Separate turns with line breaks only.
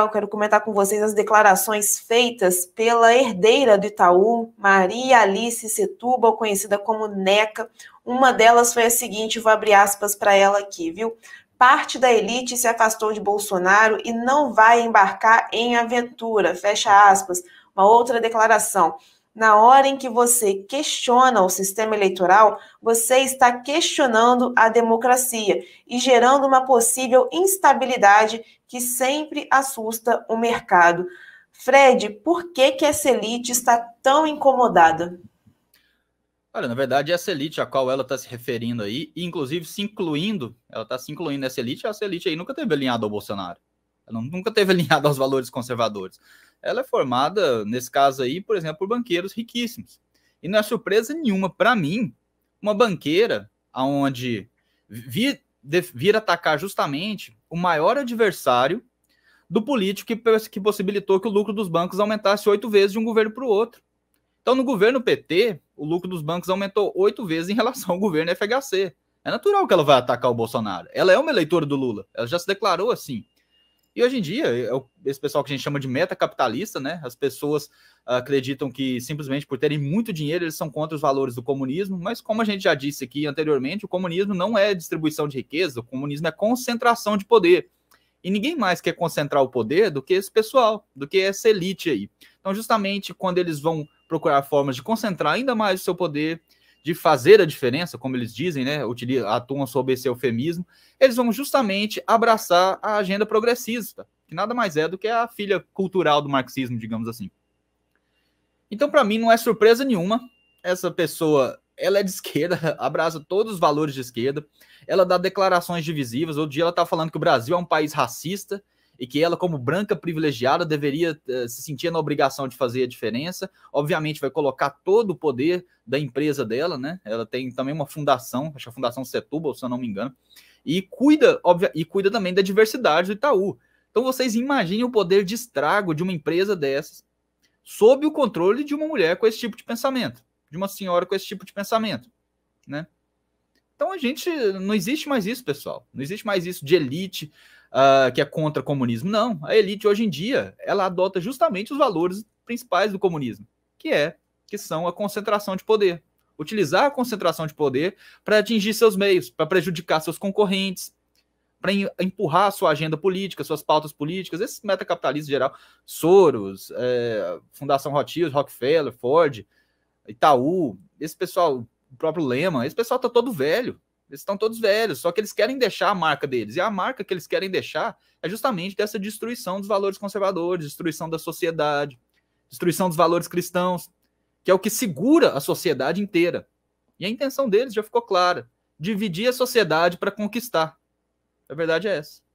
Eu quero comentar com vocês as declarações feitas pela herdeira do Itaú, Maria Alice Setúbal, conhecida como Neca. Uma delas foi a seguinte, vou abrir aspas para ela aqui, viu? Parte da elite se afastou de Bolsonaro e não vai embarcar em aventura, fecha aspas. Uma outra declaração. Na hora em que você questiona o sistema eleitoral, você está questionando a democracia e gerando uma possível instabilidade que sempre assusta o mercado. Fred, por que, que essa elite está tão incomodada?
Olha, na verdade, essa elite a qual ela está se referindo aí, inclusive se incluindo, ela está se incluindo nessa elite, essa elite aí nunca teve alinhado ao Bolsonaro. Ela nunca teve alinhada aos valores conservadores. Ela é formada, nesse caso aí, por exemplo, por banqueiros riquíssimos. E não é surpresa nenhuma para mim uma banqueira aonde vir, vir atacar justamente o maior adversário do político que, que possibilitou que o lucro dos bancos aumentasse oito vezes de um governo para o outro. Então, no governo PT, o lucro dos bancos aumentou oito vezes em relação ao governo FHC. É natural que ela vai atacar o Bolsonaro. Ela é uma eleitora do Lula. Ela já se declarou assim. E hoje em dia, é esse pessoal que a gente chama de metacapitalista, né? As pessoas ah, acreditam que simplesmente por terem muito dinheiro eles são contra os valores do comunismo, mas como a gente já disse aqui anteriormente, o comunismo não é distribuição de riqueza, o comunismo é concentração de poder. E ninguém mais quer concentrar o poder do que esse pessoal, do que essa elite aí. Então, justamente quando eles vão procurar formas de concentrar ainda mais o seu poder, de fazer a diferença, como eles dizem, né, atuam sob esse eufemismo, eles vão justamente abraçar a agenda progressista, que nada mais é do que a filha cultural do marxismo, digamos assim. Então, para mim, não é surpresa nenhuma. Essa pessoa, ela é de esquerda, abraça todos os valores de esquerda, ela dá declarações divisivas. Outro dia ela está falando que o Brasil é um país racista, e que ela, como branca privilegiada, deveria eh, se sentir na obrigação de fazer a diferença. Obviamente, vai colocar todo o poder da empresa dela, né? Ela tem também uma fundação, acho que a Fundação Setúbal, se eu não me engano, e cuida, óbvio, e cuida também da diversidade do Itaú. Então, vocês imaginem o poder de estrago de uma empresa dessas sob o controle de uma mulher com esse tipo de pensamento, de uma senhora com esse tipo de pensamento, né? Então a gente não existe mais isso, pessoal. Não existe mais isso de elite uh, que é contra o comunismo. Não, a elite hoje em dia ela adota justamente os valores principais do comunismo, que é que são a concentração de poder, utilizar a concentração de poder para atingir seus meios, para prejudicar seus concorrentes, para empurrar sua agenda política, suas pautas políticas, esses metacapitalismo geral, Soros, é, Fundação Rothschild, Rockefeller, Ford, Itaú, esse pessoal o próprio Lema, esse pessoal tá todo velho. Eles estão todos velhos, só que eles querem deixar a marca deles. E a marca que eles querem deixar é justamente dessa destruição dos valores conservadores, destruição da sociedade, destruição dos valores cristãos, que é o que segura a sociedade inteira. E a intenção deles já ficou clara: dividir a sociedade para conquistar. A verdade é essa.